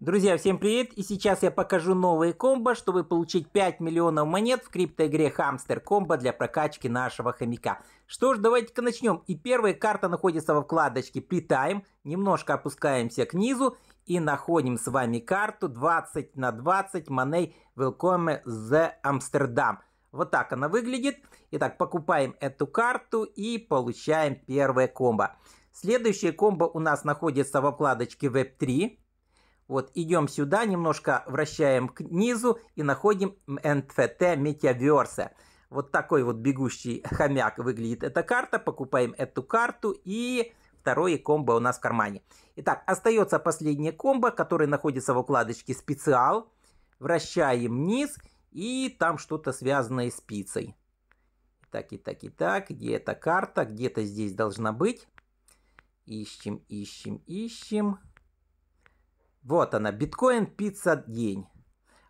Друзья, всем привет! И сейчас я покажу новые комбо, чтобы получить 5 миллионов монет в криптоигре Хамстер комбо для прокачки нашего хомяка. Что ж, давайте-ка начнем. И первая карта находится во вкладочке Притайм. Немножко опускаемся к низу и находим с вами карту 20 на 20 Money Welcome the Amsterdam. Вот так она выглядит. Итак, покупаем эту карту и получаем первое комбо. Следующее комбо у нас находится во вкладочке Web 3. Вот, идем сюда, немножко вращаем к низу и находим NFT Metaverse. Вот такой вот бегущий хомяк выглядит эта карта. Покупаем эту карту и второе комбо у нас в кармане. Итак, остается последнее комбо, которое находится в укладочке «Специал». Вращаем вниз и там что-то связанное с пиццей. Так, и так, и так. Где эта карта? Где-то здесь должна быть. Ищем, ищем, ищем. Вот она, биткоин пицца день.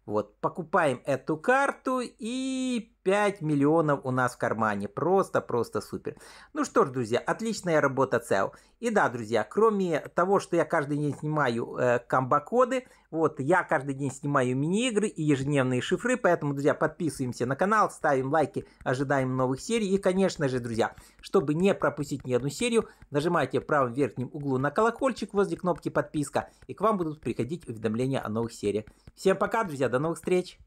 Вот, покупаем эту карту и 5 миллионов у нас в кармане. Просто-просто супер. Ну что ж, друзья, отличная работа цел. И да, друзья, кроме того, что я каждый день снимаю э, комбо-коды, вот, я каждый день снимаю мини-игры и ежедневные шифры, поэтому, друзья, подписываемся на канал, ставим лайки, ожидаем новых серий. И, конечно же, друзья, чтобы не пропустить ни одну серию, нажимайте в правом верхнем углу на колокольчик возле кнопки подписка, и к вам будут приходить уведомления о новых сериях. Всем пока, друзья, до новых встреч!